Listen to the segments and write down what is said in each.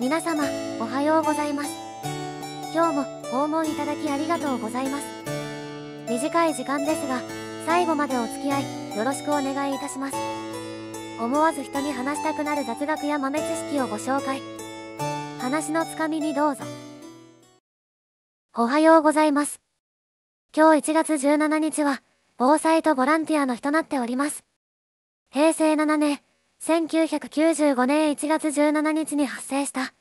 皆様、おはようございます。今日も訪問いただきありがとうございます。短い時間ですが、最後までお付き合い、よろしくお願いいたします。思わず人に話したくなる雑学や豆知識をご紹介。話のつかみにどうぞ。おはようございます。今日1月17日は、防災とボランティアの日となっております。平成7年、1995年1月17日に発生した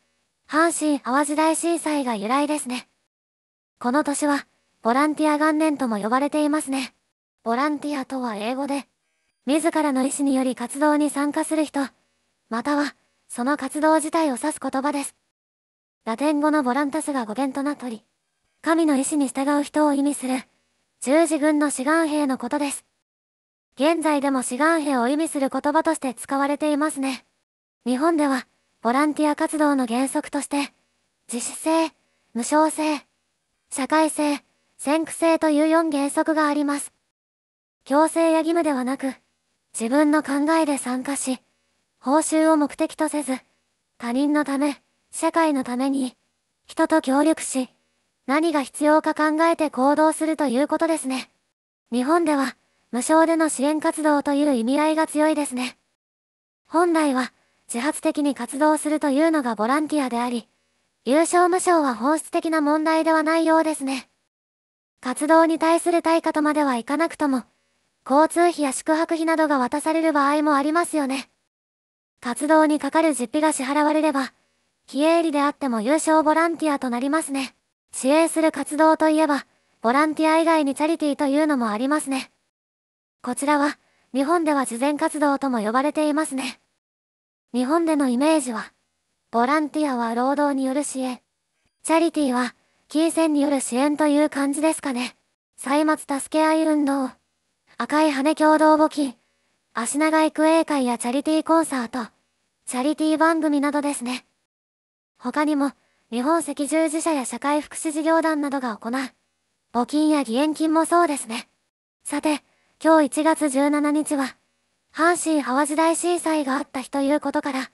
阪神淡路大震災が由来ですね。この年はボランティア元年とも呼ばれていますね。ボランティアとは英語で、自らの意思により活動に参加する人、またはその活動自体を指す言葉です。ラテン語のボランタスが語源となっており、神の意思に従う人を意味する、十字軍の志願兵のことです。現在でも志願兵を意味する言葉として使われていますね。日本では、ボランティア活動の原則として、自主性、無償性、社会性、先駆性という4原則があります。強制や義務ではなく、自分の考えで参加し、報酬を目的とせず、他人のため、社会のために、人と協力し、何が必要か考えて行動するということですね。日本では、無償での支援活動という意味合いが強いですね。本来は、自発的に活動するというのがボランティアであり、優勝無償は本質的な問題ではないようですね。活動に対する対価とまではいかなくとも、交通費や宿泊費などが渡される場合もありますよね。活動にかかる実費が支払われれば、非営利であっても優勝ボランティアとなりますね。支援する活動といえば、ボランティア以外にチャリティーというのもありますね。こちらは、日本では慈善活動とも呼ばれていますね。日本でのイメージは、ボランティアは労働による支援、チャリティーは金銭による支援という感じですかね。歳末助け合い運動、赤い羽共同募金、足長育英会やチャリティーコンサート、チャリティー番組などですね。他にも、日本赤十字社や社会福祉事業団などが行う、募金や義援金もそうですね。さて、今日1月17日は、阪神淡路大震災があった日ということから、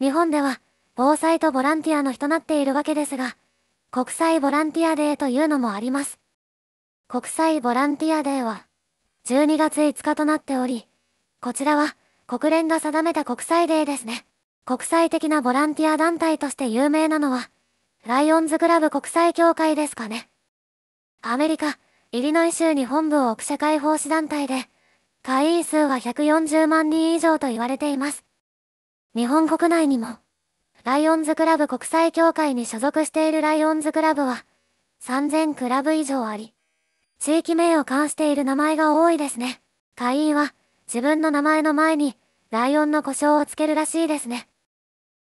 日本では防災とボランティアの日となっているわけですが、国際ボランティアデーというのもあります。国際ボランティアデーは、12月5日となっており、こちらは国連が定めた国際デーですね。国際的なボランティア団体として有名なのは、ライオンズクラブ国際協会ですかね。アメリカ、イリノイ州に本部を置く社会奉仕団体で、会員数は140万人以上と言われています。日本国内にも、ライオンズクラブ国際協会に所属しているライオンズクラブは、3000クラブ以上あり、地域名を冠している名前が多いですね。会員は、自分の名前の前に、ライオンの故障をつけるらしいですね。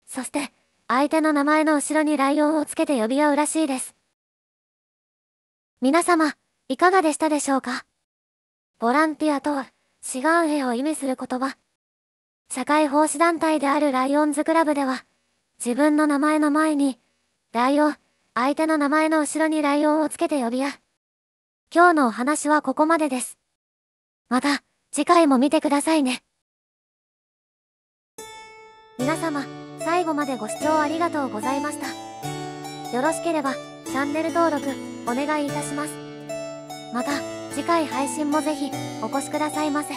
そして、相手の名前の後ろにライオンをつけて呼び合うらしいです。皆様、いかがでしたでしょうかボランティアとは、志願兵を意味する言葉。社会奉仕団体であるライオンズクラブでは、自分の名前の前に、ライオン、相手の名前の後ろにライオンをつけて呼びや。今日のお話はここまでです。また、次回も見てくださいね。皆様、最後までご視聴ありがとうございました。よろしければ、チャンネル登録、お願いいたします。また次回配信もぜひお越しくださいませ。